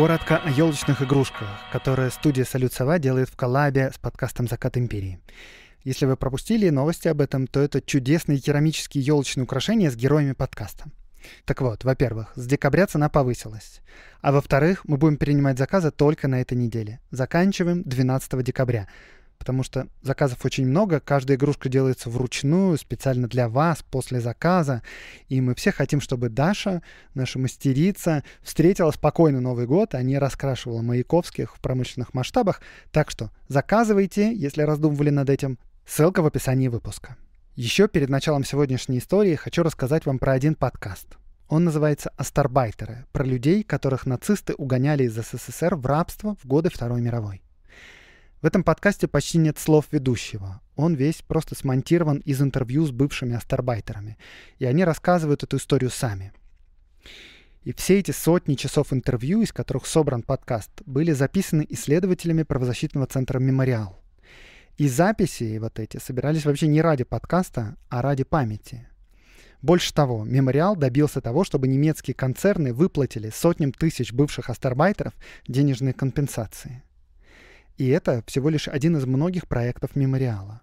коротко о елочных игрушках, которые студия «Салют Сова» делает в коллабе с подкастом «Закат империи». Если вы пропустили новости об этом, то это чудесные керамические елочные украшения с героями подкаста. Так вот, во-первых, с декабря цена повысилась. А во-вторых, мы будем принимать заказы только на этой неделе. Заканчиваем 12 декабря потому что заказов очень много, каждая игрушка делается вручную, специально для вас, после заказа, и мы все хотим, чтобы Даша, наша мастерица, встретила спокойно Новый год, а не раскрашивала Маяковских в промышленных масштабах, так что заказывайте, если раздумывали над этим, ссылка в описании выпуска. Еще перед началом сегодняшней истории хочу рассказать вам про один подкаст. Он называется «Астарбайтеры», про людей, которых нацисты угоняли из СССР в рабство в годы Второй мировой. В этом подкасте почти нет слов ведущего. Он весь просто смонтирован из интервью с бывшими астарбайтерами. И они рассказывают эту историю сами. И все эти сотни часов интервью, из которых собран подкаст, были записаны исследователями правозащитного центра «Мемориал». И записи вот эти собирались вообще не ради подкаста, а ради памяти. Больше того, «Мемориал» добился того, чтобы немецкие концерны выплатили сотням тысяч бывших астарбайтеров денежные компенсации – и это всего лишь один из многих проектов мемориала.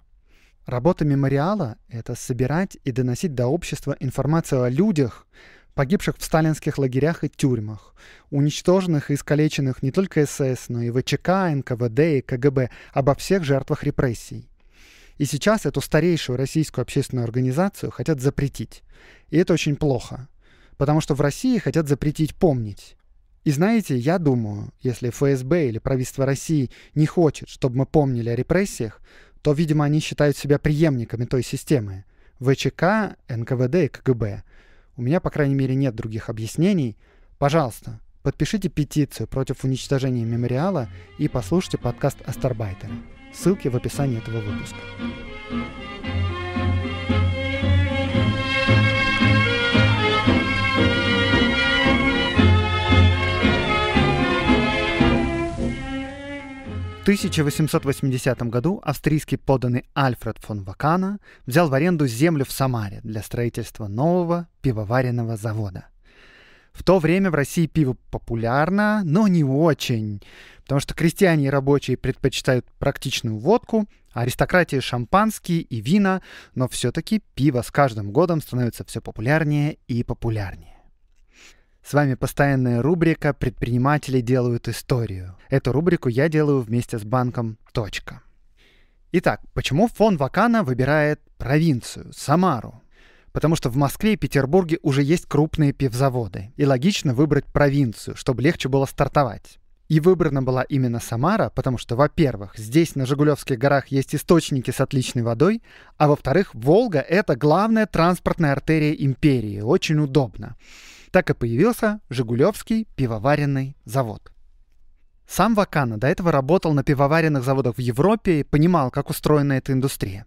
Работа мемориала — это собирать и доносить до общества информацию о людях, погибших в сталинских лагерях и тюрьмах, уничтоженных и искалеченных не только СС, но и ВЧК, НКВД и КГБ, обо всех жертвах репрессий. И сейчас эту старейшую российскую общественную организацию хотят запретить. И это очень плохо, потому что в России хотят запретить помнить. И знаете, я думаю, если ФСБ или правительство России не хочет, чтобы мы помнили о репрессиях, то, видимо, они считают себя преемниками той системы. ВЧК, НКВД и КГБ. У меня, по крайней мере, нет других объяснений. Пожалуйста, подпишите петицию против уничтожения мемориала и послушайте подкаст Астарбайтера. Ссылки в описании этого выпуска. 1880 году австрийский поданный Альфред фон Вакана взял в аренду землю в Самаре для строительства нового пивоваренного завода. В то время в России пиво популярно, но не очень, потому что крестьяне и рабочие предпочитают практичную водку, а аристократии шампанские и вина, но все-таки пиво с каждым годом становится все популярнее и популярнее. С вами постоянная рубрика «Предприниматели делают историю». Эту рубрику я делаю вместе с банком «Точка». Итак, почему фон Вакана выбирает провинцию, Самару? Потому что в Москве и Петербурге уже есть крупные пивзаводы. И логично выбрать провинцию, чтобы легче было стартовать. И выбрана была именно Самара, потому что, во-первых, здесь на Жигулевских горах есть источники с отличной водой, а во-вторых, Волга — это главная транспортная артерия империи, очень удобно. Так и появился Жигулевский пивоваренный завод. Сам Вакана до этого работал на пивоваренных заводах в Европе и понимал, как устроена эта индустрия.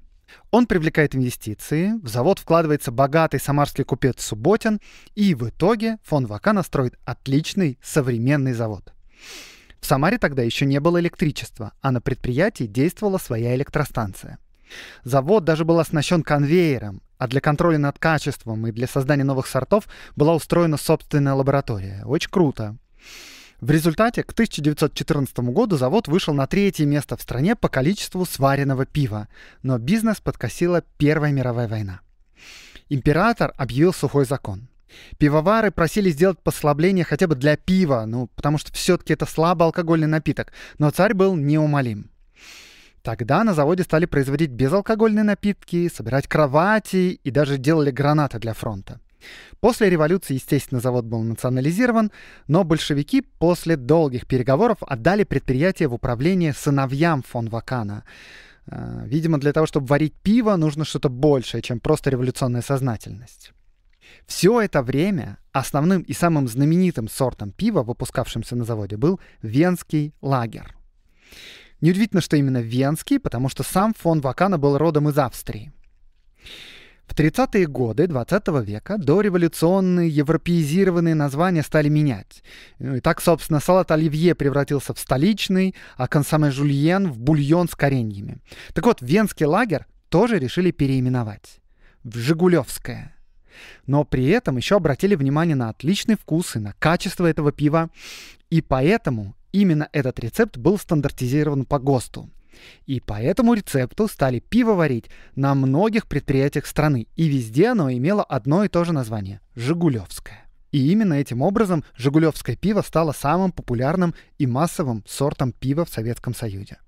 Он привлекает инвестиции, в завод вкладывается богатый самарский купец Субботин, и в итоге фон Вакана строит отличный современный завод. В Самаре тогда еще не было электричества, а на предприятии действовала своя электростанция – Завод даже был оснащен конвейером, а для контроля над качеством и для создания новых сортов была устроена собственная лаборатория. Очень круто. В результате к 1914 году завод вышел на третье место в стране по количеству сваренного пива, но бизнес подкосила Первая мировая война. Император объявил сухой закон. Пивовары просили сделать послабление хотя бы для пива, ну, потому что все-таки это слабоалкогольный напиток, но царь был неумолим. Тогда на заводе стали производить безалкогольные напитки, собирать кровати и даже делали гранаты для фронта. После революции, естественно, завод был национализирован, но большевики после долгих переговоров отдали предприятие в управление сыновьям фон Вакана. Э, видимо, для того, чтобы варить пиво, нужно что-то большее, чем просто революционная сознательность. Все это время основным и самым знаменитым сортом пива, выпускавшимся на заводе, был венский лагерь. Неудивительно, что именно венский, потому что сам фон Вакана был родом из Австрии. В 30-е годы 20 -го века дореволюционные европеизированные названия стали менять. Ну и так, собственно, салат оливье превратился в столичный, а консоме жульен — в бульон с кореньями. Так вот, венский лагерь тоже решили переименовать в «Жигулевское». Но при этом еще обратили внимание на отличный вкус и на качество этого пива, и поэтому Именно этот рецепт был стандартизирован по ГОСТу. И по этому рецепту стали пиво варить на многих предприятиях страны, и везде оно имело одно и то же название – «Жигулевское». И именно этим образом «Жигулевское пиво» стало самым популярным и массовым сортом пива в Советском Союзе.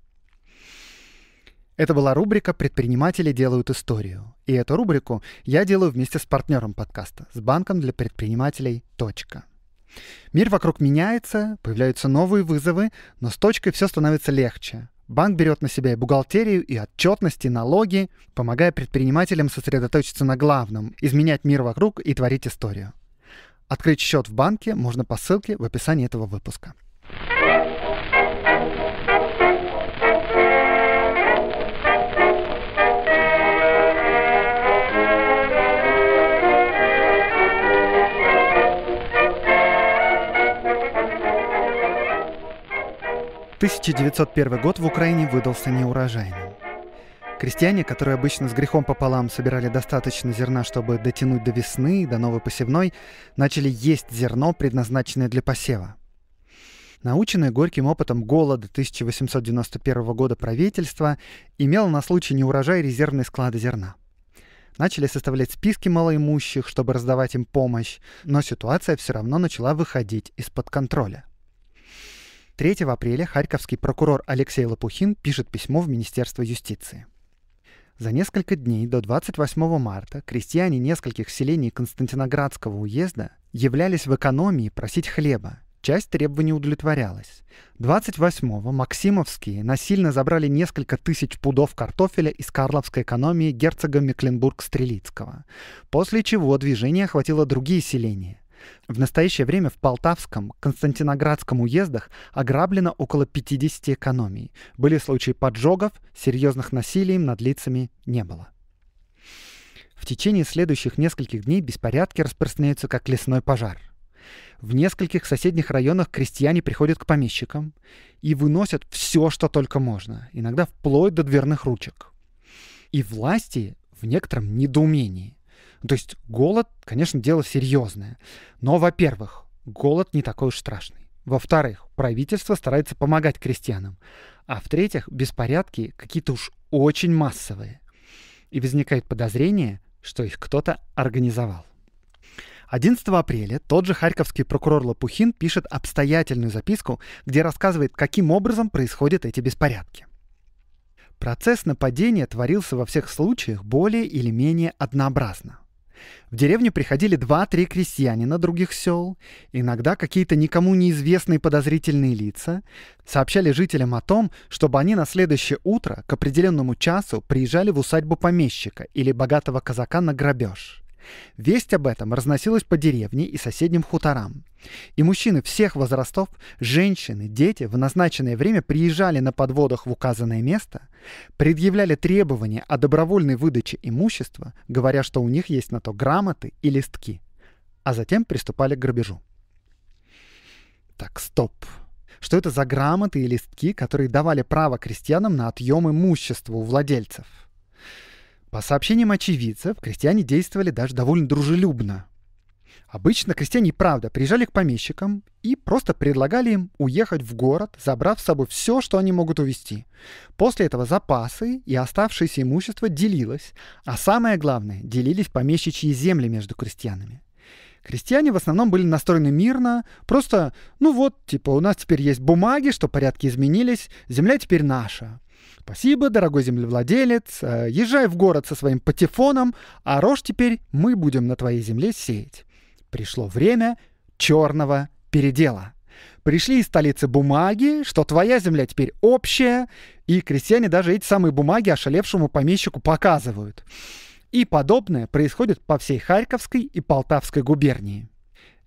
Это была рубрика «Предприниматели делают историю». И эту рубрику я делаю вместе с партнером подкаста, с банком для предпринимателей «Точка». Мир вокруг меняется, появляются новые вызовы, но с точкой все становится легче. Банк берет на себя и бухгалтерию, и отчетность, и налоги, помогая предпринимателям сосредоточиться на главном, изменять мир вокруг и творить историю. Открыть счет в банке можно по ссылке в описании этого выпуска. 1901 год в Украине выдался неурожайным. Крестьяне, которые обычно с грехом пополам собирали достаточно зерна, чтобы дотянуть до весны, до новой посевной, начали есть зерно, предназначенное для посева. Наученное горьким опытом голода 1891 года правительство имело на случай неурожай резервные склады зерна. Начали составлять списки малоимущих, чтобы раздавать им помощь, но ситуация все равно начала выходить из-под контроля – 3 апреля харьковский прокурор Алексей Лопухин пишет письмо в Министерство юстиции. За несколько дней до 28 марта крестьяне нескольких селений Константиноградского уезда являлись в экономии просить хлеба. Часть требований удовлетворялась. 28-го Максимовские насильно забрали несколько тысяч пудов картофеля из карловской экономии герцога Мекленбург-Стрелицкого, после чего движение охватило другие селения. В настоящее время в Полтавском, Константиноградском уездах ограблено около 50 экономий. Были случаи поджогов, серьезных насилий над лицами не было. В течение следующих нескольких дней беспорядки распространяются как лесной пожар. В нескольких соседних районах крестьяне приходят к помещикам и выносят все, что только можно, иногда вплоть до дверных ручек. И власти в некотором недоумении – ну, то есть голод, конечно, дело серьезное. Но, во-первых, голод не такой уж страшный. Во-вторых, правительство старается помогать крестьянам. А в-третьих, беспорядки какие-то уж очень массовые. И возникает подозрение, что их кто-то организовал. 11 апреля тот же харьковский прокурор Лопухин пишет обстоятельную записку, где рассказывает, каким образом происходят эти беспорядки. Процесс нападения творился во всех случаях более или менее однообразно. В деревню приходили два-три крестьянина других сел, иногда какие-то никому неизвестные подозрительные лица, сообщали жителям о том, чтобы они на следующее утро к определенному часу приезжали в усадьбу помещика или богатого казака на грабеж. Весть об этом разносилась по деревне и соседним хуторам. И мужчины всех возрастов, женщины, дети в назначенное время приезжали на подводах в указанное место, предъявляли требования о добровольной выдаче имущества, говоря, что у них есть на то грамоты и листки, а затем приступали к грабежу. Так, стоп. Что это за грамоты и листки, которые давали право крестьянам на отъем имущества у владельцев? По сообщениям очевидцев, крестьяне действовали даже довольно дружелюбно. Обычно крестьяне правда приезжали к помещикам и просто предлагали им уехать в город, забрав с собой все, что они могут увезти. После этого запасы и оставшееся имущество делилось, а самое главное, делились помещичьи земли между крестьянами. Крестьяне в основном были настроены мирно, просто, ну вот, типа, у нас теперь есть бумаги, что порядки изменились, земля теперь наша. Спасибо, дорогой землевладелец. Э, езжай в город со своим патефоном, а рожь теперь мы будем на твоей земле сеять. Пришло время черного передела. Пришли из столицы бумаги, что твоя земля теперь общая, и крестьяне даже эти самые бумаги ошалевшему помещику показывают. И подобное происходит по всей Харьковской и Полтавской губернии.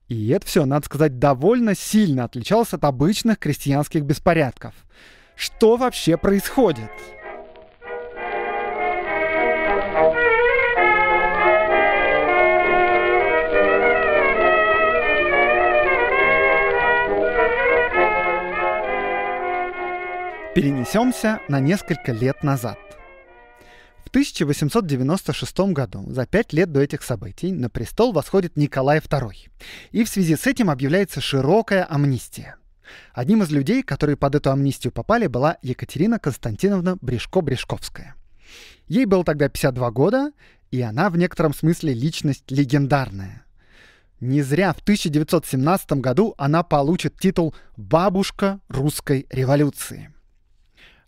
И это все, надо сказать, довольно сильно отличалось от обычных крестьянских беспорядков что вообще происходит. Перенесемся на несколько лет назад. В 1896 году, за пять лет до этих событий, на престол восходит Николай II. И в связи с этим объявляется широкая амнистия – Одним из людей, которые под эту амнистию попали, была Екатерина Константиновна Брешко-Брешковская. Ей было тогда 52 года, и она в некотором смысле личность легендарная. Не зря в 1917 году она получит титул «Бабушка русской революции».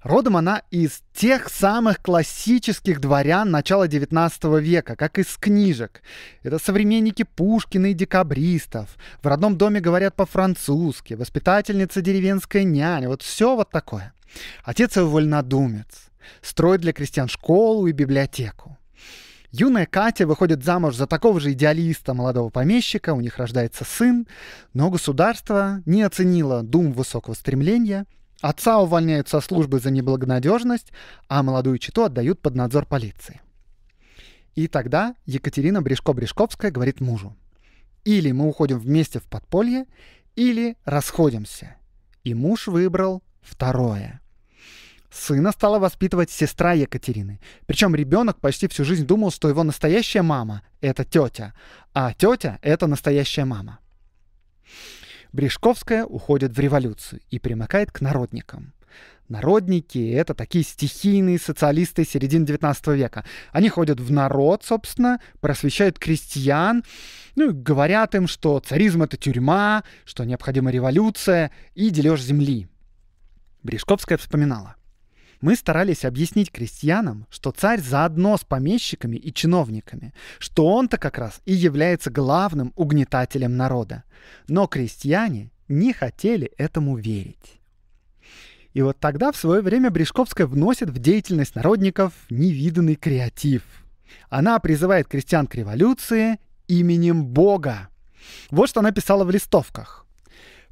Родом она из тех самых классических дворян начала XIX века, как из книжек. Это современники Пушкина и декабристов. В родном доме говорят по-французски, воспитательница деревенская няня, вот все вот такое. Отец его вольнодумец. Строит для крестьян школу и библиотеку. Юная Катя выходит замуж за такого же идеалиста молодого помещика, у них рождается сын, но государство не оценило дум высокого стремления – Отца увольняют со службы за неблагонадежность, а молодую читу отдают под надзор полиции. И тогда Екатерина Брешко-Брешковская говорит мужу. Или мы уходим вместе в подполье, или расходимся. И муж выбрал второе. Сына стала воспитывать сестра Екатерины. Причем ребенок почти всю жизнь думал, что его настоящая мама — это тетя, а тетя — это настоящая мама. Брешковская уходит в революцию и примыкает к народникам. Народники — это такие стихийные социалисты середины 19 века. Они ходят в народ, собственно, просвещают крестьян, ну и говорят им, что царизм — это тюрьма, что необходима революция и дележ земли. Брешковская вспоминала. Мы старались объяснить крестьянам, что царь заодно с помещиками и чиновниками, что он-то как раз и является главным угнетателем народа. Но крестьяне не хотели этому верить. И вот тогда в свое время Брешковская вносит в деятельность народников невиданный креатив. Она призывает крестьян к революции именем Бога. Вот что она писала в листовках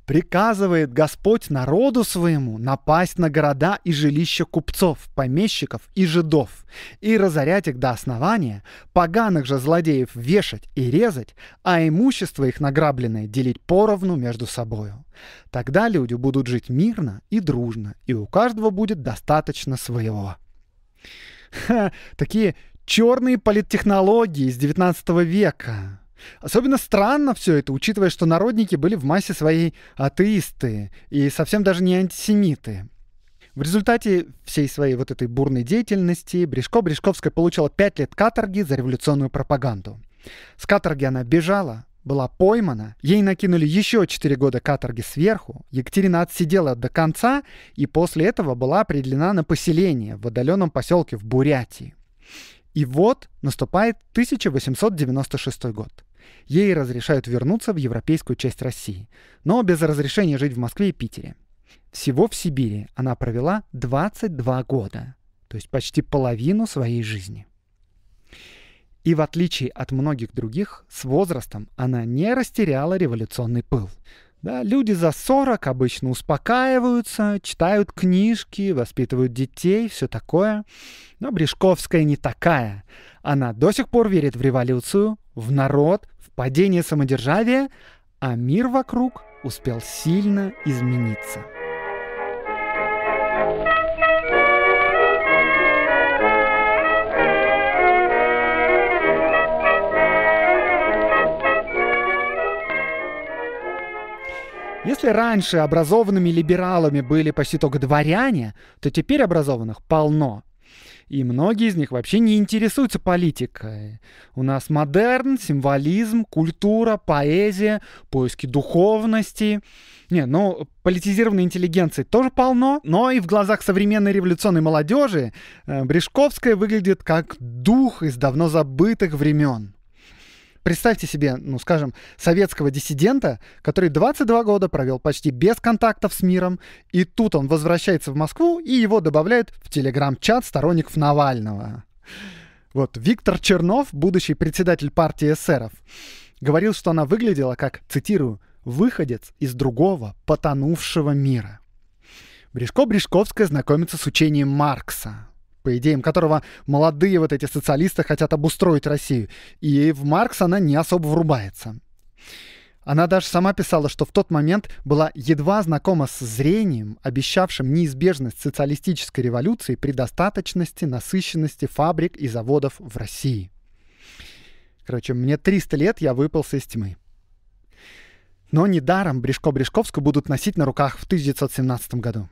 приказывает Господь народу своему напасть на города и жилища купцов, помещиков и жидов, и разорять их до основания, поганых же злодеев вешать и резать, а имущество их награбленное делить поровну между собою. Тогда люди будут жить мирно и дружно, и у каждого будет достаточно своего. Ха, такие черные политтехнологии из 19 века. Особенно странно все это, учитывая, что народники были в массе своей атеисты и совсем даже не антисемиты. В результате всей своей вот этой бурной деятельности Брешко-Брешковская получила пять лет каторги за революционную пропаганду. С каторги она бежала, была поймана, ей накинули еще четыре года каторги сверху, Екатерина отсидела до конца и после этого была определена на поселение в отдаленном поселке в Бурятии. И вот наступает 1896 год. Ей разрешают вернуться в европейскую часть России, но без разрешения жить в Москве и Питере. Всего в Сибири она провела 22 года, то есть почти половину своей жизни. И в отличие от многих других, с возрастом она не растеряла революционный пыл. Да, люди за 40 обычно успокаиваются, читают книжки, воспитывают детей, все такое. Но Брешковская не такая. Она до сих пор верит в революцию, в народ, в падение самодержавия, а мир вокруг успел сильно измениться. Если раньше образованными либералами были почти только дворяне, то теперь образованных полно. И многие из них вообще не интересуются политикой. У нас модерн, символизм, культура, поэзия, поиски духовности. Не, ну, политизированной интеллигенции тоже полно, но и в глазах современной революционной молодежи э, Брешковская выглядит как дух из давно забытых времен представьте себе, ну, скажем, советского диссидента, который 22 года провел почти без контактов с миром, и тут он возвращается в Москву, и его добавляют в телеграм-чат сторонников Навального. Вот, Виктор Чернов, будущий председатель партии эсеров, говорил, что она выглядела как, цитирую, «выходец из другого, потонувшего мира». Брешко-Брешковская знакомится с учением Маркса, по идеям которого молодые вот эти социалисты хотят обустроить Россию. И в Маркс она не особо врубается. Она даже сама писала, что в тот момент была едва знакома с зрением, обещавшим неизбежность социалистической революции при достаточности, насыщенности фабрик и заводов в России. Короче, мне 300 лет, я выпался из тьмы. Но недаром Брешко-Брешковскую будут носить на руках в 1917 году.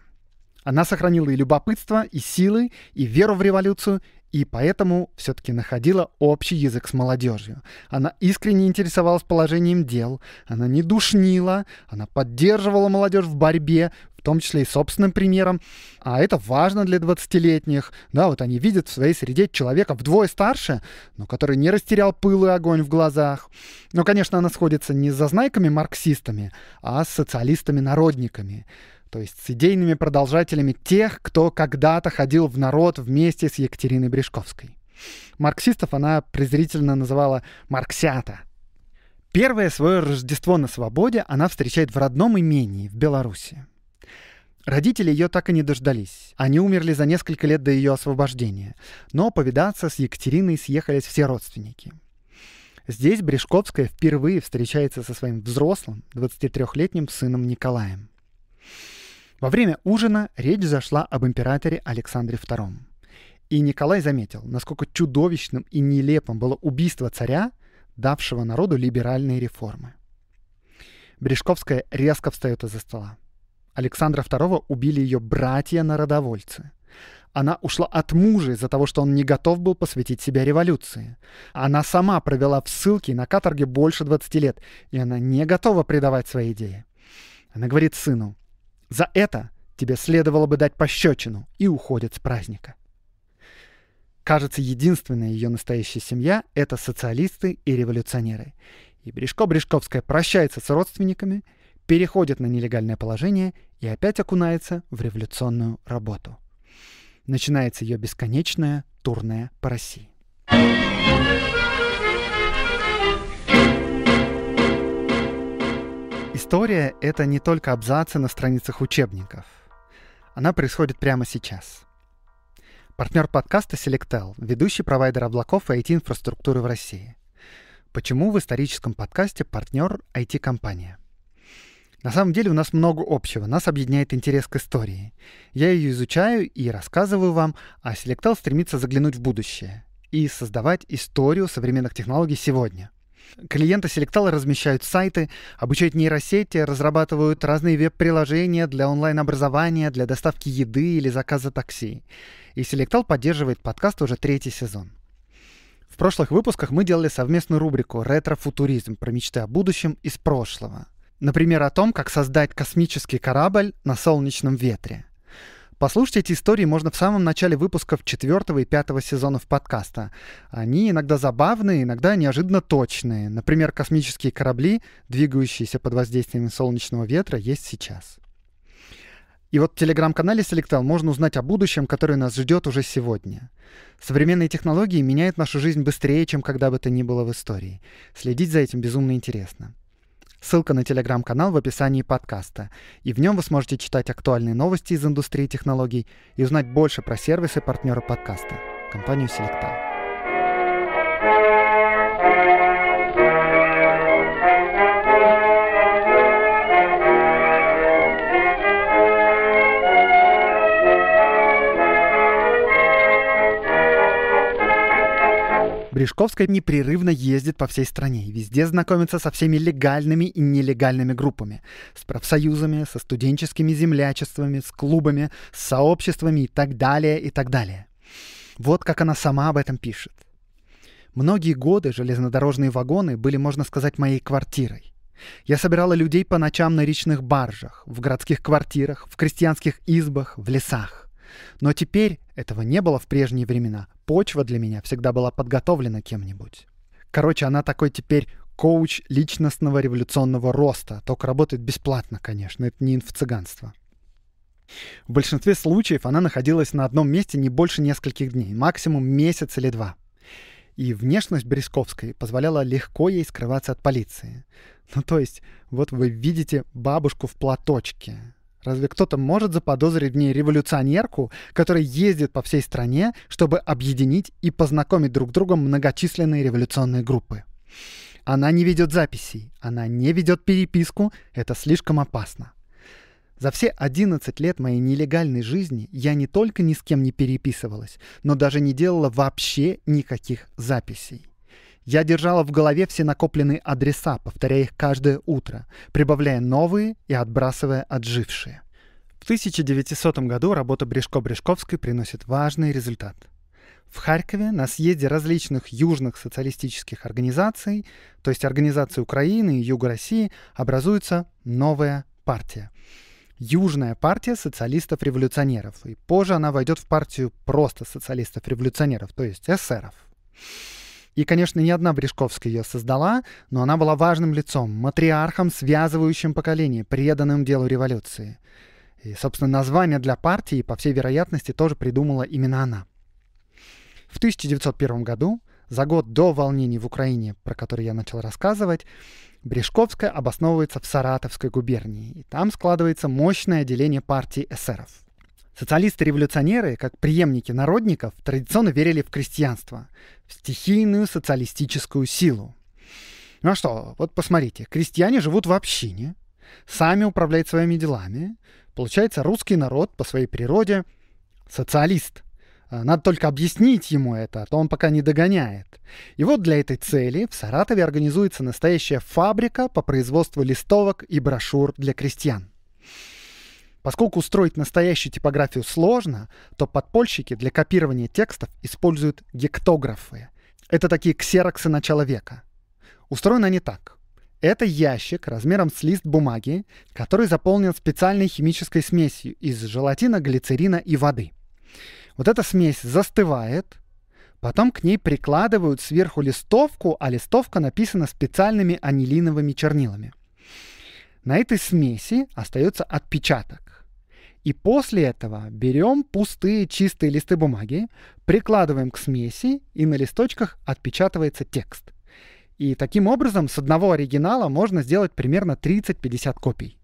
Она сохранила и любопытство, и силы, и веру в революцию, и поэтому все-таки находила общий язык с молодежью. Она искренне интересовалась положением дел, она не душнила, она поддерживала молодежь в борьбе, в том числе и собственным примером. А это важно для 20-летних. Да, вот они видят в своей среде человека вдвое старше, но который не растерял пыл и огонь в глазах. Но, конечно, она сходится не с зазнайками-марксистами, а с социалистами-народниками то есть с идейными продолжателями тех, кто когда-то ходил в народ вместе с Екатериной Брешковской. Марксистов она презрительно называла «марксята». Первое свое Рождество на свободе она встречает в родном имении в Беларуси. Родители ее так и не дождались. Они умерли за несколько лет до ее освобождения. Но повидаться с Екатериной съехались все родственники. Здесь Брешковская впервые встречается со своим взрослым, 23-летним сыном Николаем. Во время ужина речь зашла об императоре Александре II. И Николай заметил, насколько чудовищным и нелепым было убийство царя, давшего народу либеральные реформы. Брешковская резко встает из-за стола. Александра II убили ее братья-народовольцы. Она ушла от мужа из-за того, что он не готов был посвятить себя революции. Она сама провела в ссылке на каторге больше 20 лет, и она не готова предавать свои идеи. Она говорит сыну, за это тебе следовало бы дать пощечину и уходит с праздника. Кажется, единственная ее настоящая семья — это социалисты и революционеры. И Брешко-Брешковская прощается с родственниками, переходит на нелегальное положение и опять окунается в революционную работу. Начинается ее бесконечное турное по России. История — это не только абзацы на страницах учебников. Она происходит прямо сейчас. Партнер подкаста Selectel, ведущий провайдер облаков и IT-инфраструктуры в России. Почему в историческом подкасте партнер IT-компания? На самом деле у нас много общего, нас объединяет интерес к истории. Я ее изучаю и рассказываю вам, а Selectel стремится заглянуть в будущее и создавать историю современных технологий сегодня. Клиенты Selectal размещают сайты, обучают нейросети, разрабатывают разные веб-приложения для онлайн-образования, для доставки еды или заказа такси. И Селектал поддерживает подкаст уже третий сезон. В прошлых выпусках мы делали совместную рубрику «Ретро-футуризм» про мечты о будущем из прошлого. Например, о том, как создать космический корабль на солнечном ветре – Послушать эти истории можно в самом начале выпусков четвертого и пятого сезонов подкаста. Они иногда забавные, иногда неожиданно точные. Например, космические корабли, двигающиеся под воздействием солнечного ветра, есть сейчас. И вот в телеграм-канале Selectel можно узнать о будущем, которое нас ждет уже сегодня. Современные технологии меняют нашу жизнь быстрее, чем когда бы то ни было в истории. Следить за этим безумно интересно. Ссылка на телеграм-канал в описании подкаста. И в нем вы сможете читать актуальные новости из индустрии технологий и узнать больше про сервисы партнера подкаста – компанию Selectal. Гришковская непрерывно ездит по всей стране везде знакомится со всеми легальными и нелегальными группами. С профсоюзами, со студенческими землячествами, с клубами, с сообществами и так далее, и так далее. Вот как она сама об этом пишет. Многие годы железнодорожные вагоны были, можно сказать, моей квартирой. Я собирала людей по ночам на речных баржах, в городских квартирах, в крестьянских избах, в лесах. Но теперь этого не было в прежние времена почва для меня всегда была подготовлена кем-нибудь. Короче, она такой теперь коуч личностного революционного роста. Только работает бесплатно, конечно, это не инфо-цыганство. В большинстве случаев она находилась на одном месте не больше нескольких дней, максимум месяц или два. И внешность Березковской позволяла легко ей скрываться от полиции. Ну то есть, вот вы видите бабушку в платочке. Разве кто-то может заподозрить в ней революционерку, которая ездит по всей стране, чтобы объединить и познакомить друг с другом многочисленные революционные группы? Она не ведет записей, она не ведет переписку, это слишком опасно. За все 11 лет моей нелегальной жизни я не только ни с кем не переписывалась, но даже не делала вообще никаких записей. Я держала в голове все накопленные адреса, повторяя их каждое утро, прибавляя новые и отбрасывая отжившие. В 1900 году работа Брешко-Брешковской приносит важный результат. В Харькове на съезде различных южных социалистических организаций, то есть организации Украины и Юга России, образуется новая партия. Южная партия социалистов-революционеров, и позже она войдет в партию просто социалистов-революционеров, то есть эсеров. И, конечно, не одна Брешковская ее создала, но она была важным лицом, матриархом, связывающим поколение, преданным делу революции. И, собственно, название для партии, по всей вероятности, тоже придумала именно она. В 1901 году, за год до волнений в Украине, про которые я начал рассказывать, Брешковская обосновывается в Саратовской губернии, и там складывается мощное отделение партии эсеров. Социалисты-революционеры, как преемники народников, традиционно верили в крестьянство, в стихийную социалистическую силу. Ну а что, вот посмотрите, крестьяне живут в общине, сами управляют своими делами. Получается, русский народ по своей природе социалист. А, надо только объяснить ему это, а то он пока не догоняет. И вот для этой цели в Саратове организуется настоящая фабрика по производству листовок и брошюр для крестьян. Поскольку устроить настоящую типографию сложно, то подпольщики для копирования текстов используют гектографы. Это такие ксероксы начала века. Устроены они так. Это ящик размером с лист бумаги, который заполнен специальной химической смесью из желатина, глицерина и воды. Вот эта смесь застывает, потом к ней прикладывают сверху листовку, а листовка написана специальными анилиновыми чернилами. На этой смеси остается отпечаток. И после этого берем пустые чистые листы бумаги, прикладываем к смеси, и на листочках отпечатывается текст. И таким образом с одного оригинала можно сделать примерно 30-50 копий.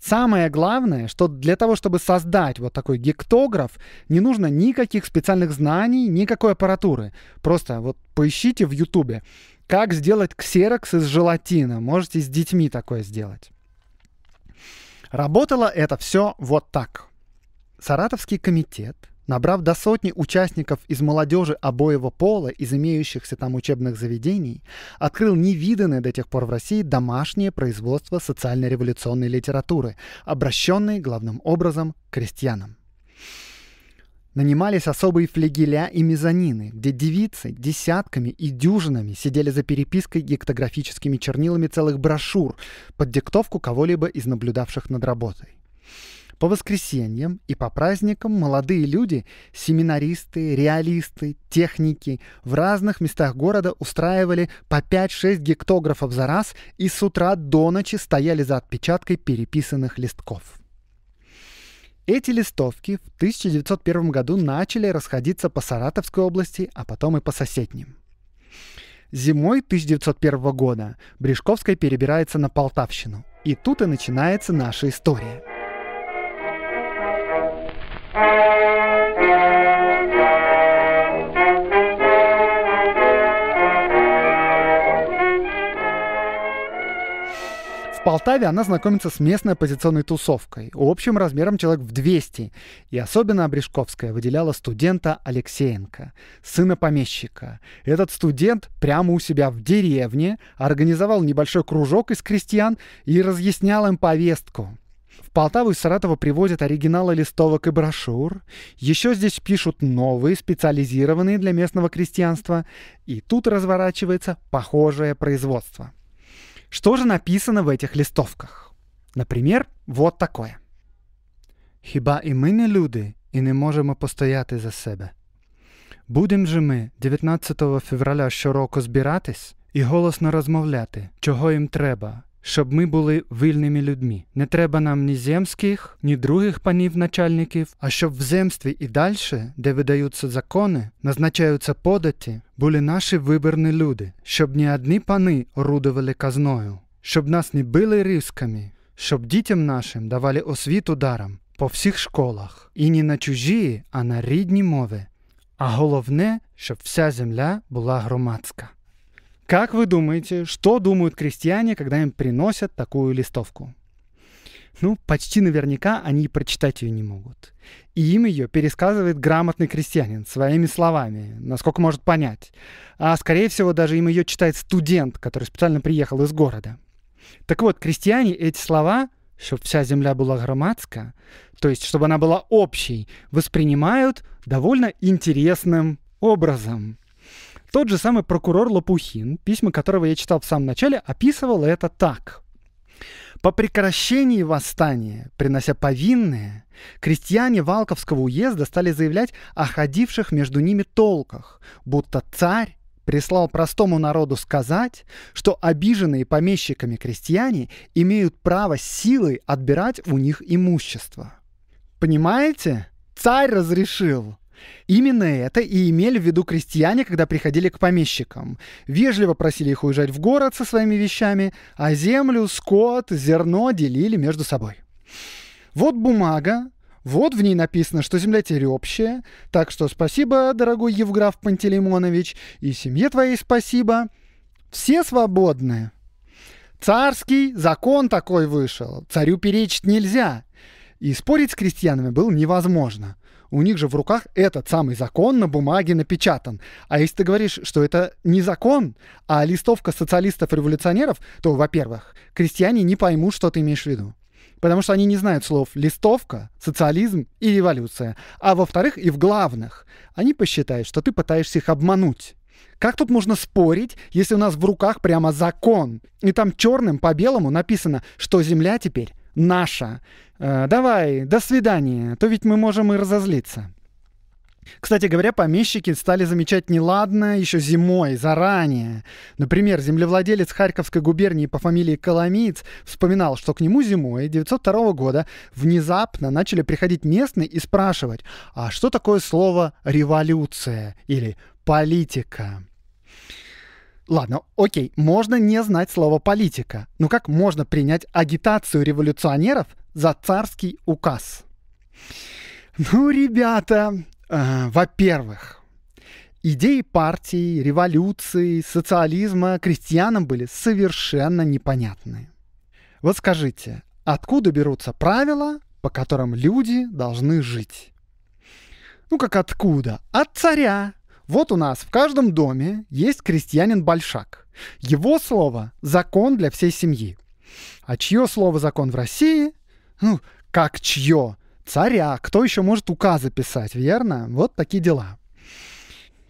Самое главное, что для того, чтобы создать вот такой гектограф, не нужно никаких специальных знаний, никакой аппаратуры. Просто вот поищите в Ютубе, как сделать ксерокс из желатина. Можете с детьми такое сделать. Работало это все вот так. Саратовский комитет, набрав до сотни участников из молодежи обоего пола из имеющихся там учебных заведений, открыл невиданное до тех пор в России домашнее производство социально-революционной литературы, обращенной главным образом к крестьянам. Нанимались особые флегеля и мезонины, где девицы десятками и дюжинами сидели за перепиской гектографическими чернилами целых брошюр под диктовку кого-либо из наблюдавших над работой. По воскресеньям и по праздникам молодые люди, семинаристы, реалисты, техники в разных местах города устраивали по 5-6 гектографов за раз и с утра до ночи стояли за отпечаткой переписанных листков. Эти листовки в 1901 году начали расходиться по Саратовской области, а потом и по соседним. Зимой 1901 года Брешковская перебирается на Полтавщину. И тут и начинается наша история. Полтаве она знакомится с местной оппозиционной тусовкой, общим размером человек в 200. И особенно Обрешковская выделяла студента Алексеенко, сына помещика. Этот студент прямо у себя в деревне организовал небольшой кружок из крестьян и разъяснял им повестку. В Полтаву из Саратова привозят оригиналы листовок и брошюр. Еще здесь пишут новые, специализированные для местного крестьянства. И тут разворачивается похожее производство. Что же написано в этих листовках? Например, вот такое. Хіба і ми не люди, і не можемо постояти за себе? Будем же ми 19 февраля щороку збиратись і голосно розмовляти, чого їм треба, щоб ми були вільними людьми. Не треба нам ні земських, ні других панів начальників, а щоб в земстві і далі, де видаються закони, назначаються податі, були наші виборні люди, щоб ні одні пани орудували казною, щоб нас не били рисками, щоб дітям нашим давали освіту даром по всіх школах, і не на чужі, а на рідні мови. А головне, щоб вся земля була громадська. Как вы думаете, что думают крестьяне, когда им приносят такую листовку? Ну, почти наверняка они и прочитать ее не могут. И им ее пересказывает грамотный крестьянин своими словами, насколько может понять. А скорее всего даже им ее читает студент, который специально приехал из города. Так вот, крестьяне эти слова, чтобы вся земля была громадская, то есть чтобы она была общей, воспринимают довольно интересным образом. Тот же самый прокурор Лопухин, письма которого я читал в самом начале, описывал это так. По прекращении восстания, принося повинные, крестьяне Валковского уезда стали заявлять о ходивших между ними толках, будто царь прислал простому народу сказать, что обиженные помещиками крестьяне имеют право силой отбирать у них имущество. Понимаете? Царь разрешил! Именно это и имели в виду крестьяне, когда приходили к помещикам. Вежливо просили их уезжать в город со своими вещами, а землю, скот, зерно делили между собой. Вот бумага, вот в ней написано, что земля теперь общая, так что спасибо, дорогой Евграф Пантелеймонович, и семье твоей спасибо. Все свободны. Царский закон такой вышел, царю перечить нельзя. И спорить с крестьянами было невозможно у них же в руках этот самый закон на бумаге напечатан. А если ты говоришь, что это не закон, а листовка социалистов-революционеров, то, во-первых, крестьяне не поймут, что ты имеешь в виду потому что они не знают слов «листовка», «социализм» и «революция». А во-вторых, и в главных, они посчитают, что ты пытаешься их обмануть. Как тут можно спорить, если у нас в руках прямо закон? И там черным по белому написано, что земля теперь наша. Э, давай, до свидания, то ведь мы можем и разозлиться. Кстати говоря, помещики стали замечать неладное еще зимой, заранее. Например, землевладелец Харьковской губернии по фамилии Коломиц вспоминал, что к нему зимой 902 года внезапно начали приходить местные и спрашивать, а что такое слово «революция» или «политика»? Ладно, окей, можно не знать слово «политика». Но ну как можно принять агитацию революционеров за царский указ? Ну, ребята, э, во-первых, идеи партии, революции, социализма крестьянам были совершенно непонятны. Вот скажите, откуда берутся правила, по которым люди должны жить? Ну как откуда? От царя, вот у нас в каждом доме есть крестьянин-большак. Его слово – закон для всей семьи. А чье слово закон в России? Ну, как чье? Царя. Кто еще может указы писать, верно? Вот такие дела.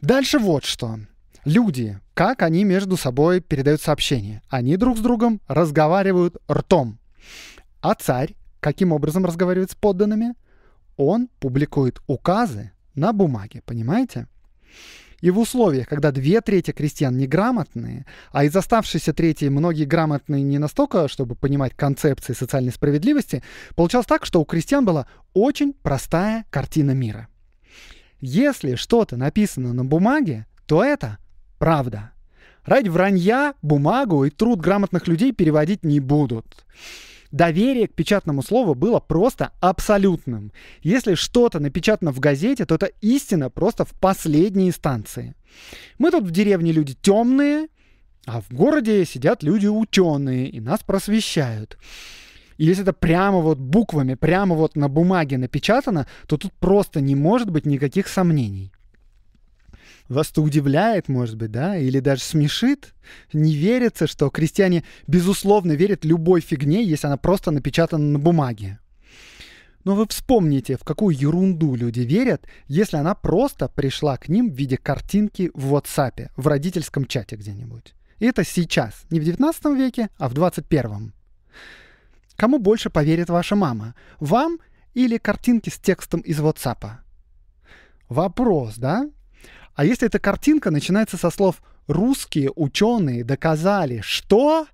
Дальше вот что. Люди, как они между собой передают сообщения? Они друг с другом разговаривают ртом. А царь каким образом разговаривает с подданными? Он публикует указы на бумаге, понимаете? И в условиях, когда две трети крестьян неграмотные, а из оставшейся трети многие грамотные не настолько, чтобы понимать концепции социальной справедливости, получалось так, что у крестьян была очень простая картина мира. Если что-то написано на бумаге, то это правда. Ради вранья бумагу и труд грамотных людей переводить не будут доверие к печатному слову было просто абсолютным. Если что-то напечатано в газете, то это истина просто в последней инстанции. Мы тут в деревне люди темные, а в городе сидят люди ученые и нас просвещают. И если это прямо вот буквами, прямо вот на бумаге напечатано, то тут просто не может быть никаких сомнений вас-то удивляет, может быть, да, или даже смешит. Не верится, что крестьяне, безусловно, верят любой фигне, если она просто напечатана на бумаге. Но вы вспомните, в какую ерунду люди верят, если она просто пришла к ним в виде картинки в WhatsApp, в родительском чате где-нибудь. И это сейчас, не в 19 веке, а в 21. Кому больше поверит ваша мама? Вам или картинки с текстом из WhatsApp? Вопрос, да? А если эта картинка начинается со слов «русские ученые доказали, что…»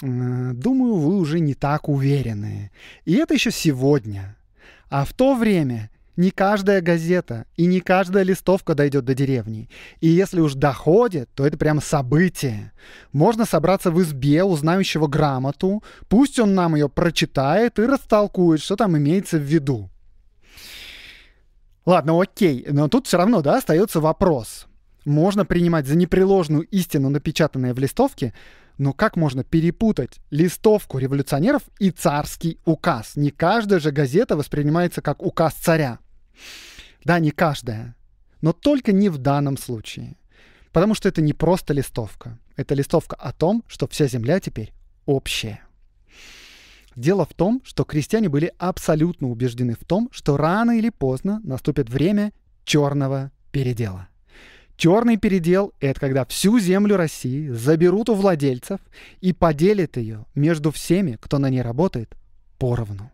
Думаю, вы уже не так уверены. И это еще сегодня. А в то время не каждая газета и не каждая листовка дойдет до деревни. И если уж доходит, то это прямо событие. Можно собраться в избе у знающего грамоту, пусть он нам ее прочитает и растолкует, что там имеется в виду. Ладно, окей, но тут все равно, да, остается вопрос. Можно принимать за непреложную истину, напечатанное в листовке, но как можно перепутать листовку революционеров и царский указ? Не каждая же газета воспринимается как указ царя. Да, не каждая. Но только не в данном случае. Потому что это не просто листовка. Это листовка о том, что вся земля теперь общая. Дело в том, что крестьяне были абсолютно убеждены в том, что рано или поздно наступит время черного передела. Черный передел — это когда всю землю России заберут у владельцев и поделят ее между всеми, кто на ней работает, поровну.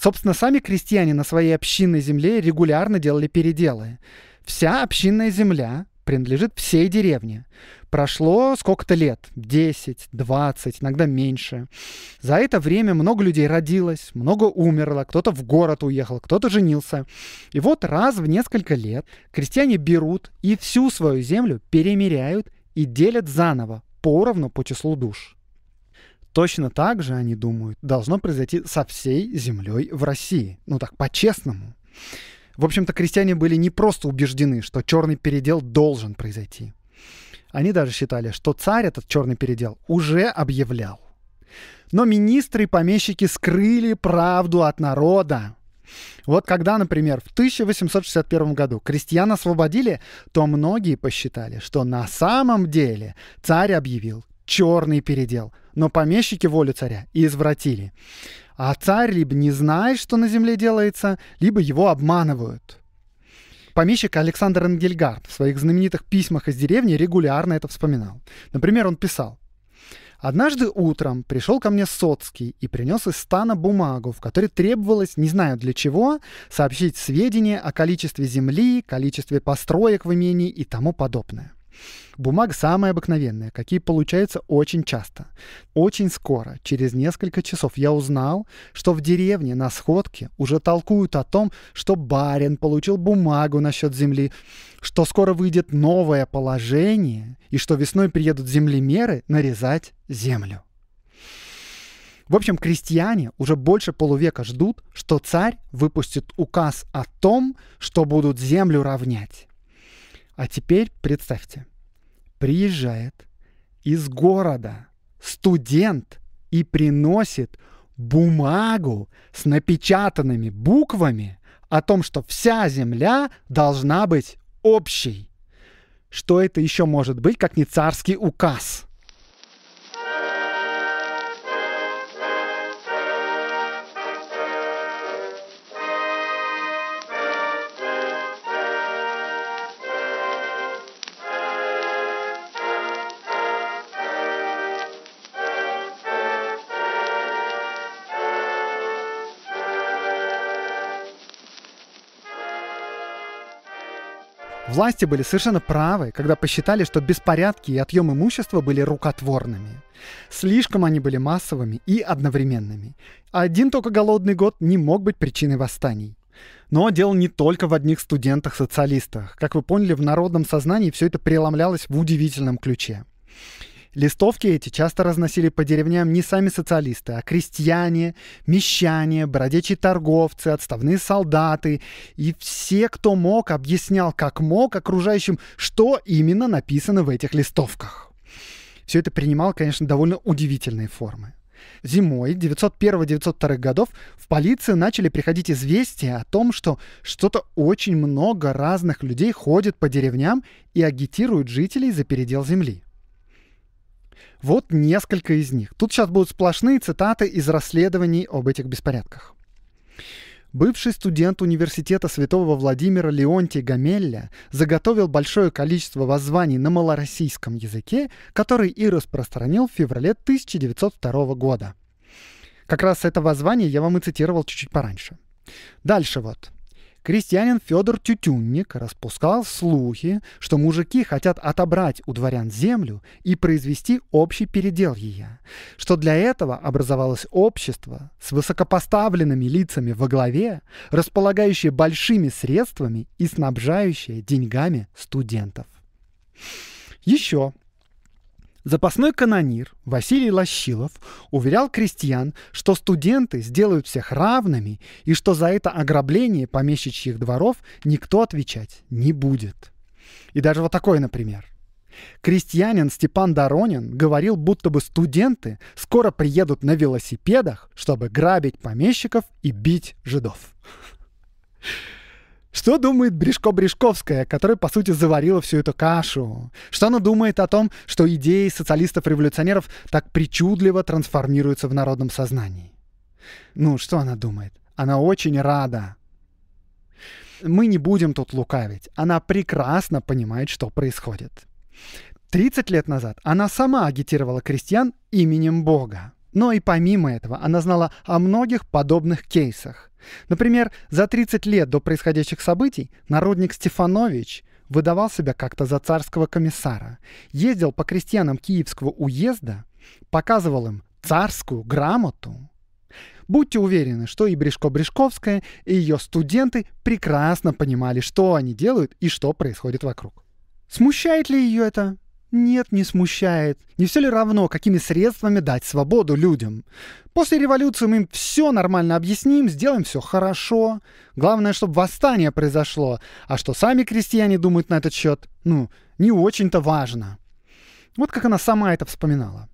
Собственно, сами крестьяне на своей общинной земле регулярно делали переделы. Вся общинная земля принадлежит всей деревне. Прошло сколько-то лет, 10, 20, иногда меньше. За это время много людей родилось, много умерло, кто-то в город уехал, кто-то женился. И вот раз в несколько лет крестьяне берут и всю свою землю перемеряют и делят заново, поровну по числу душ. Точно так же, они думают, должно произойти со всей землей в России. Ну так, по-честному. В общем-то, крестьяне были не просто убеждены, что черный передел должен произойти. Они даже считали, что царь этот черный передел уже объявлял. Но министры и помещики скрыли правду от народа. Вот когда, например, в 1861 году крестьян освободили, то многие посчитали, что на самом деле царь объявил черный передел. Но помещики волю царя извратили а царь либо не знает, что на земле делается, либо его обманывают. Помещик Александр Энгельгард в своих знаменитых письмах из деревни регулярно это вспоминал. Например, он писал. Однажды утром пришел ко мне Соцкий и принес из стана бумагу, в которой требовалось, не знаю для чего, сообщить сведения о количестве земли, количестве построек в имении и тому подобное. Бумага самая обыкновенная, какие получаются очень часто. Очень скоро, через несколько часов, я узнал, что в деревне на сходке уже толкуют о том, что барин получил бумагу насчет земли, что скоро выйдет новое положение и что весной приедут землемеры нарезать землю. В общем, крестьяне уже больше полувека ждут, что царь выпустит указ о том, что будут землю равнять. А теперь представьте, приезжает из города студент и приносит бумагу с напечатанными буквами о том, что вся земля должна быть общей. Что это еще может быть, как не царский указ? Власти были совершенно правы, когда посчитали, что беспорядки и отъем имущества были рукотворными. Слишком они были массовыми и одновременными. Один только голодный год не мог быть причиной восстаний. Но дело не только в одних студентах-социалистах. Как вы поняли, в народном сознании все это преломлялось в удивительном ключе. Листовки эти часто разносили по деревням не сами социалисты, а крестьяне, мещане, бродячие торговцы, отставные солдаты. И все, кто мог, объяснял, как мог окружающим, что именно написано в этих листовках. Все это принимало, конечно, довольно удивительные формы. Зимой 1901-1902 годов в полицию начали приходить известия о том, что что-то очень много разных людей ходит по деревням и агитирует жителей за передел земли. Вот несколько из них. Тут сейчас будут сплошные цитаты из расследований об этих беспорядках. Бывший студент университета святого Владимира Леонтий Гамелля заготовил большое количество воззваний на малороссийском языке, которые и распространил в феврале 1902 года. Как раз это воззвание я вам и цитировал чуть-чуть пораньше. Дальше вот. Крестьянин Федор Тютюнник распускал слухи, что мужики хотят отобрать у дворян землю и произвести общий передел ее, что для этого образовалось общество с высокопоставленными лицами во главе, располагающее большими средствами и снабжающее деньгами студентов. Еще Запасной канонир Василий Лощилов уверял крестьян, что студенты сделают всех равными и что за это ограбление помещичьих дворов никто отвечать не будет. И даже вот такой, например. Крестьянин Степан Доронин говорил, будто бы студенты скоро приедут на велосипедах, чтобы грабить помещиков и бить жидов. Что думает Брешко-Брешковская, которая, по сути, заварила всю эту кашу? Что она думает о том, что идеи социалистов-революционеров так причудливо трансформируются в народном сознании? Ну, что она думает? Она очень рада. Мы не будем тут лукавить. Она прекрасно понимает, что происходит. 30 лет назад она сама агитировала крестьян именем Бога. Но и помимо этого она знала о многих подобных кейсах. Например, за 30 лет до происходящих событий народник Стефанович выдавал себя как-то за царского комиссара, ездил по крестьянам Киевского уезда, показывал им царскую грамоту. Будьте уверены, что и Брешко-Брешковская, и ее студенты прекрасно понимали, что они делают и что происходит вокруг. Смущает ли ее это? Нет, не смущает. Не все ли равно, какими средствами дать свободу людям? После революции мы им все нормально объясним, сделаем все хорошо. Главное, чтобы восстание произошло. А что сами крестьяне думают на этот счет, ну, не очень-то важно. Вот как она сама это вспоминала.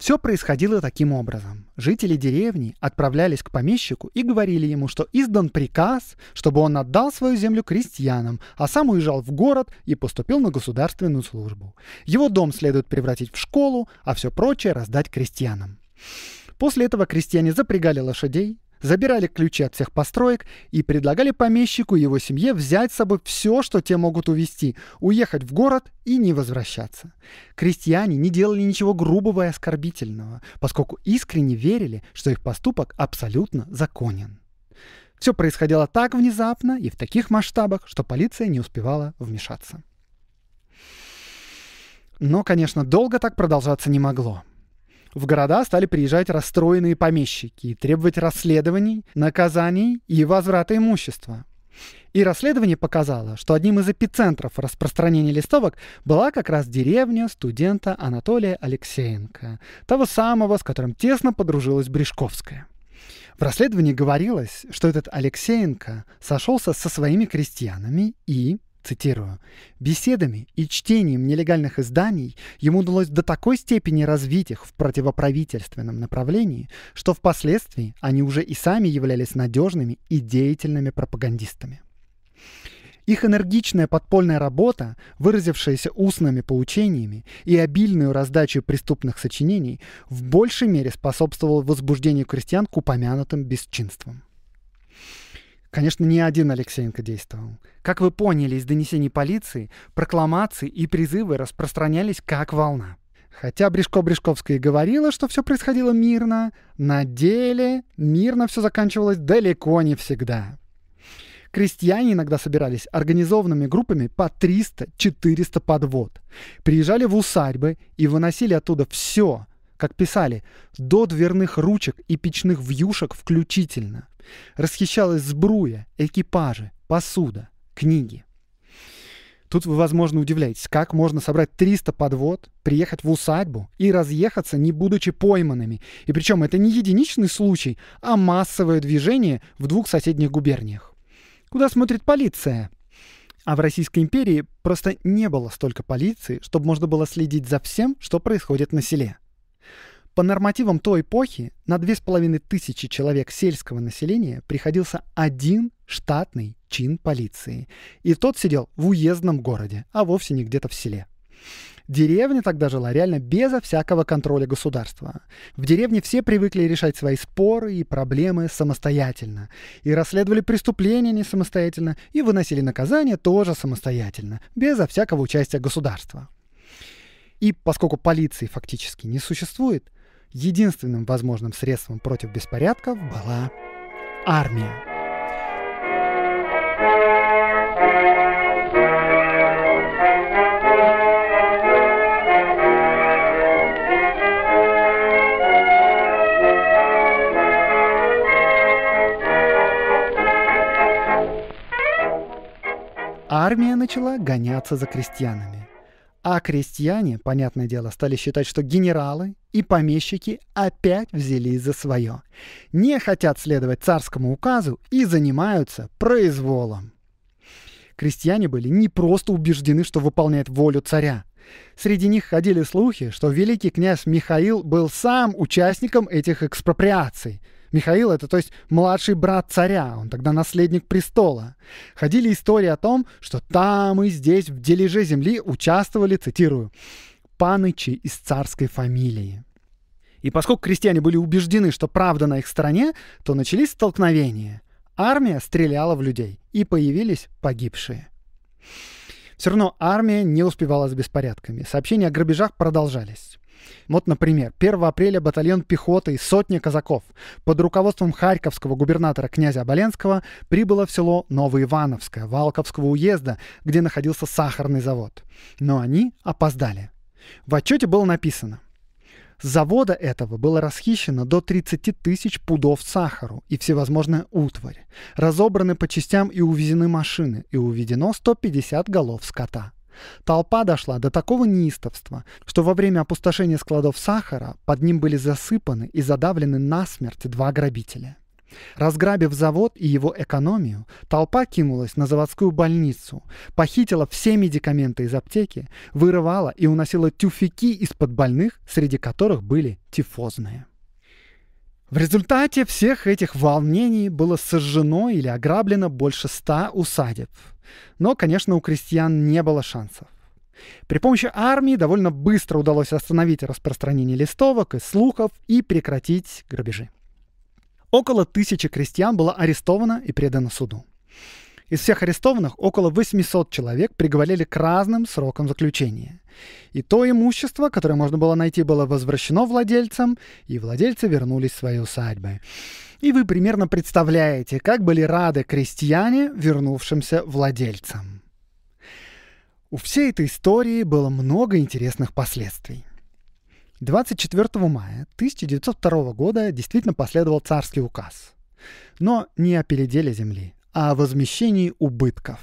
Все происходило таким образом. Жители деревни отправлялись к помещику и говорили ему, что издан приказ, чтобы он отдал свою землю крестьянам, а сам уезжал в город и поступил на государственную службу. Его дом следует превратить в школу, а все прочее раздать крестьянам. После этого крестьяне запрягали лошадей, забирали ключи от всех построек и предлагали помещику и его семье взять с собой все, что те могут увезти, уехать в город и не возвращаться. Крестьяне не делали ничего грубого и оскорбительного, поскольку искренне верили, что их поступок абсолютно законен. Все происходило так внезапно и в таких масштабах, что полиция не успевала вмешаться. Но, конечно, долго так продолжаться не могло в города стали приезжать расстроенные помещики и требовать расследований, наказаний и возврата имущества. И расследование показало, что одним из эпицентров распространения листовок была как раз деревня студента Анатолия Алексеенко, того самого, с которым тесно подружилась Брешковская. В расследовании говорилось, что этот Алексеенко сошелся со своими крестьянами и, цитирую, «беседами и чтением нелегальных изданий ему удалось до такой степени развить их в противоправительственном направлении, что впоследствии они уже и сами являлись надежными и деятельными пропагандистами». Их энергичная подпольная работа, выразившаяся устными поучениями и обильную раздачу преступных сочинений, в большей мере способствовала возбуждению крестьян к упомянутым бесчинствам. Конечно, не один Алексеенко действовал. Как вы поняли из донесений полиции, прокламации и призывы распространялись как волна. Хотя Бришко-Бришковская и говорила, что все происходило мирно, на деле мирно все заканчивалось далеко не всегда. Крестьяне иногда собирались организованными группами по 300-400 подвод. Приезжали в усадьбы и выносили оттуда все, как писали, до дверных ручек и печных вьюшек включительно. Расхищалась сбруя, экипажи, посуда, книги. Тут вы, возможно, удивляетесь, как можно собрать 300 подвод, приехать в усадьбу и разъехаться, не будучи пойманными. И причем это не единичный случай, а массовое движение в двух соседних губерниях. Куда смотрит полиция? А в Российской империи просто не было столько полиции, чтобы можно было следить за всем, что происходит на селе. По нормативам той эпохи на 2500 человек сельского населения приходился один штатный чин полиции. И тот сидел в уездном городе, а вовсе не где-то в селе. Деревня тогда жила реально безо всякого контроля государства. В деревне все привыкли решать свои споры и проблемы самостоятельно. И расследовали преступления не самостоятельно, и выносили наказания тоже самостоятельно, безо всякого участия государства. И поскольку полиции фактически не существует, единственным возможным средством против беспорядков была армия. Армия начала гоняться за крестьянами. А крестьяне, понятное дело, стали считать, что генералы и помещики опять взялись за свое. Не хотят следовать царскому указу и занимаются произволом. Крестьяне были не просто убеждены, что выполняют волю царя. Среди них ходили слухи, что великий князь Михаил был сам участником этих экспроприаций – Михаил — это, то есть, младший брат царя, он тогда наследник престола. Ходили истории о том, что там и здесь в дележе земли участвовали, цитирую, «панычи из царской фамилии». И поскольку крестьяне были убеждены, что правда на их стороне, то начались столкновения. Армия стреляла в людей, и появились погибшие. Все равно армия не успевала с беспорядками. Сообщения о грабежах продолжались. Вот, например, 1 апреля батальон пехоты и сотня казаков под руководством харьковского губернатора князя Оболенского прибыло в село Новоивановское Валковского уезда, где находился сахарный завод. Но они опоздали. В отчете было написано – с завода этого было расхищено до 30 тысяч пудов сахару и всевозможная утварь. Разобраны по частям и увезены машины, и уведено 150 голов скота. Толпа дошла до такого неистовства, что во время опустошения складов сахара под ним были засыпаны и задавлены насмерть два грабителя. Разграбив завод и его экономию, толпа кинулась на заводскую больницу, похитила все медикаменты из аптеки, вырывала и уносила тюфяки из-под больных, среди которых были тифозные. В результате всех этих волнений было сожжено или ограблено больше ста усадеб но, конечно, у крестьян не было шансов. При помощи армии довольно быстро удалось остановить распространение листовок и слухов и прекратить грабежи. Около тысячи крестьян было арестовано и предано суду. Из всех арестованных около 800 человек приговорили к разным срокам заключения. И то имущество, которое можно было найти, было возвращено владельцам, и владельцы вернулись в свои усадьбы и вы примерно представляете, как были рады крестьяне вернувшимся владельцам. У всей этой истории было много интересных последствий. 24 мая 1902 года действительно последовал царский указ. Но не о переделе земли, а о возмещении убытков.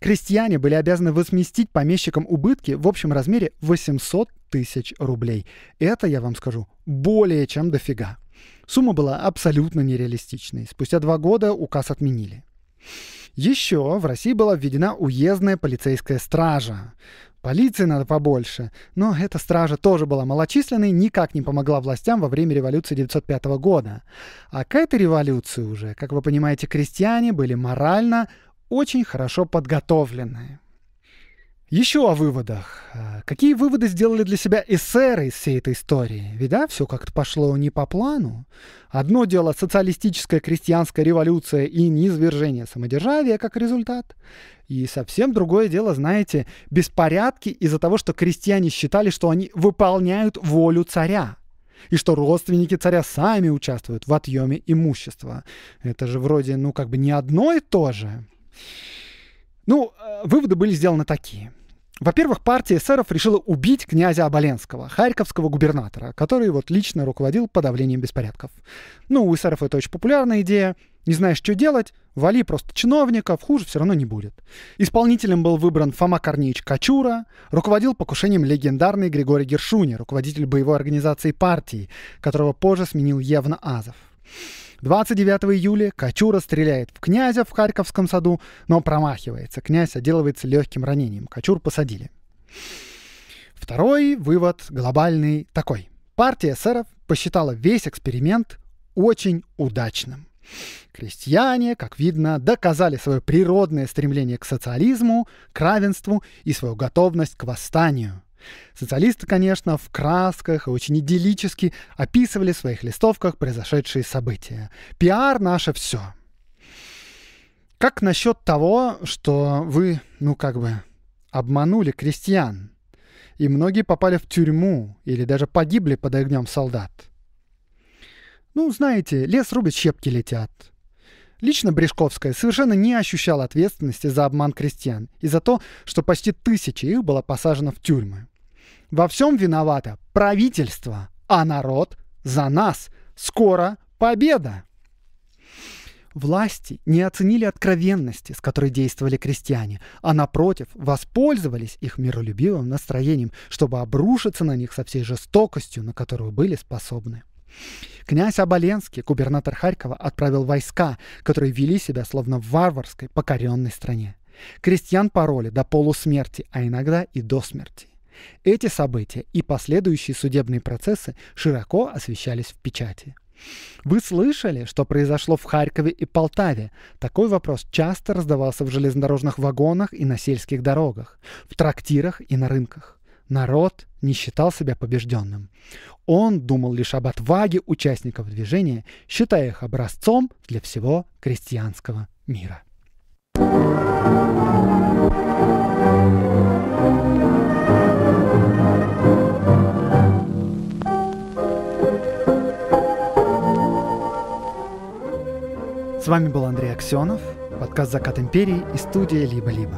Крестьяне были обязаны возместить помещикам убытки в общем размере 800 тысяч рублей. Это, я вам скажу, более чем дофига. Сумма была абсолютно нереалистичной. Спустя два года указ отменили. Еще в России была введена уездная полицейская стража. Полиции надо побольше. Но эта стража тоже была малочисленной, никак не помогла властям во время революции 1905 года. А к этой революции уже, как вы понимаете, крестьяне были морально очень хорошо подготовленные. Еще о выводах. А, какие выводы сделали для себя эсеры из всей этой истории? Ведь да, все как-то пошло не по плану. Одно дело социалистическая крестьянская революция и низвержение самодержавия как результат. И совсем другое дело, знаете, беспорядки из-за того, что крестьяне считали, что они выполняют волю царя и что родственники царя сами участвуют в отъеме имущества. Это же вроде, ну, как бы не одно и то же. Ну, э, выводы были сделаны такие – во-первых, партия эсеров решила убить князя Оболенского, харьковского губернатора, который вот лично руководил подавлением беспорядков. Ну, у эсеров это очень популярная идея. Не знаешь, что делать, вали просто чиновников, хуже все равно не будет. Исполнителем был выбран Фома Корнеевич Качура, руководил покушением легендарный Григорий Гершуни, руководитель боевой организации партии, которого позже сменил Евна Азов. 29 июля Качура стреляет в князя в Харьковском саду, но промахивается. Князь отделывается легким ранением. Качур посадили. Второй вывод глобальный такой. Партия эсеров посчитала весь эксперимент очень удачным. Крестьяне, как видно, доказали свое природное стремление к социализму, к равенству и свою готовность к восстанию. Социалисты, конечно, в красках и очень идиллически описывали в своих листовках произошедшие события. Пиар — наше все. Как насчет того, что вы, ну как бы, обманули крестьян, и многие попали в тюрьму или даже погибли под огнем солдат? Ну, знаете, лес рубит, щепки летят. Лично Брешковская совершенно не ощущала ответственности за обман крестьян и за то, что почти тысячи их было посажено в тюрьмы. Во всем виновато правительство, а народ за нас. Скоро победа! Власти не оценили откровенности, с которой действовали крестьяне, а напротив, воспользовались их миролюбивым настроением, чтобы обрушиться на них со всей жестокостью, на которую были способны. Князь Оболенский, губернатор Харькова, отправил войска, которые вели себя словно в варварской, покоренной стране. Крестьян пороли до полусмерти, а иногда и до смерти. Эти события и последующие судебные процессы широко освещались в печати. Вы слышали, что произошло в Харькове и Полтаве? Такой вопрос часто раздавался в железнодорожных вагонах и на сельских дорогах, в трактирах и на рынках. Народ не считал себя побежденным. Он думал лишь об отваге участников движения, считая их образцом для всего крестьянского мира. thank you С вами был Андрей Аксенов, подкаст «Закат империи» и студия «Либо-либо».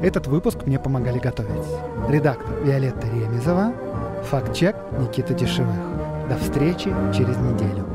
Этот выпуск мне помогали готовить редактор Виолетта Ремезова, факт-чек Никита Дешевых. До встречи через неделю.